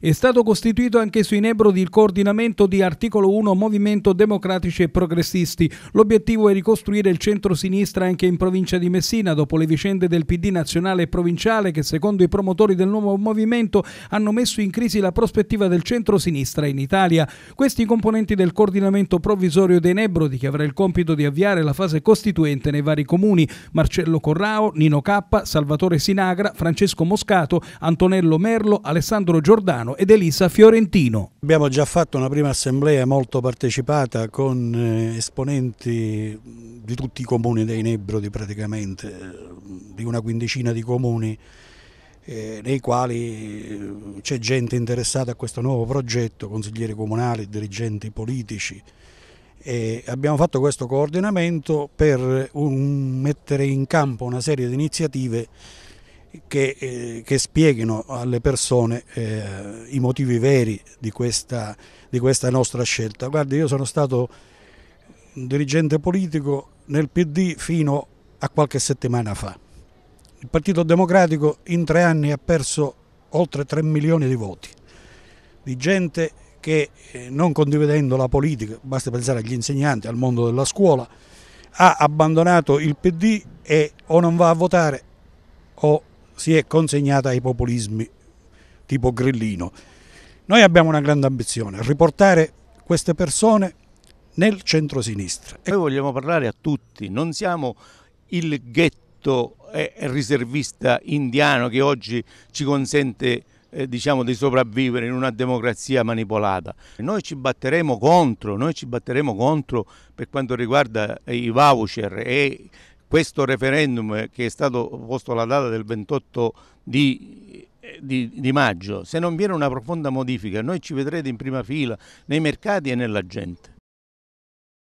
È stato costituito anche su Inebrodi il coordinamento di Articolo 1 Movimento Democratici e Progressisti. L'obiettivo è ricostruire il centro-sinistra anche in provincia di Messina dopo le vicende del PD nazionale e provinciale che secondo i promotori del nuovo movimento hanno messo in crisi la prospettiva del centro-sinistra in Italia. Questi componenti del coordinamento provvisorio dei Nebrodi che avrà il compito di avviare la fase costituente nei vari comuni Marcello Corrao, Nino Cappa, Salvatore Sinagra, Francesco Moscato, Antonello Merlo, Alessandro Giordano ed Elisa Fiorentino. Abbiamo già fatto una prima assemblea molto partecipata con eh, esponenti di tutti i comuni dei Nebrodi praticamente, eh, di una quindicina di comuni eh, nei quali c'è gente interessata a questo nuovo progetto, consiglieri comunali, dirigenti politici. E abbiamo fatto questo coordinamento per un, mettere in campo una serie di iniziative che, eh, che spieghino alle persone eh, i motivi veri di questa, di questa nostra scelta. Guardi, io sono stato un dirigente politico nel PD fino a qualche settimana fa. Il Partito Democratico in tre anni ha perso oltre 3 milioni di voti di gente che eh, non condividendo la politica, basta pensare agli insegnanti, al mondo della scuola, ha abbandonato il PD e o non va a votare o si è consegnata ai populismi tipo grillino. Noi abbiamo una grande ambizione, riportare queste persone nel centro-sinistra. Noi vogliamo parlare a tutti, non siamo il ghetto eh, riservista indiano che oggi ci consente eh, diciamo, di sopravvivere in una democrazia manipolata. Noi ci batteremo contro, noi ci batteremo contro per quanto riguarda i voucher e questo referendum che è stato posto alla data del 28 di, di, di, maggio, se non viene una profonda modifica, noi ci vedrete in prima fila nei mercati e nella gente.